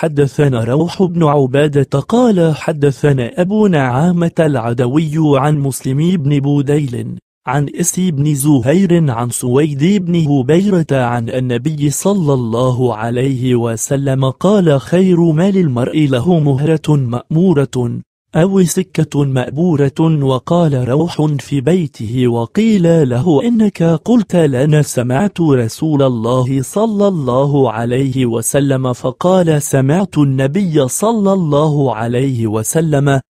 حدثنا روح بن عبادة قال حدثنا أبو نعامة العدوي عن مسلم بن بوديل عن إسي بن زهير عن سويد بن هبيرة عن النبي صلى الله عليه وسلم قال خير مال المرء له مهرة مأمورة أو سكة مأبورة وقال روح في بيته وقيل له إنك قلت لنا سمعت رسول الله صلى الله عليه وسلم فقال سمعت النبي صلى الله عليه وسلم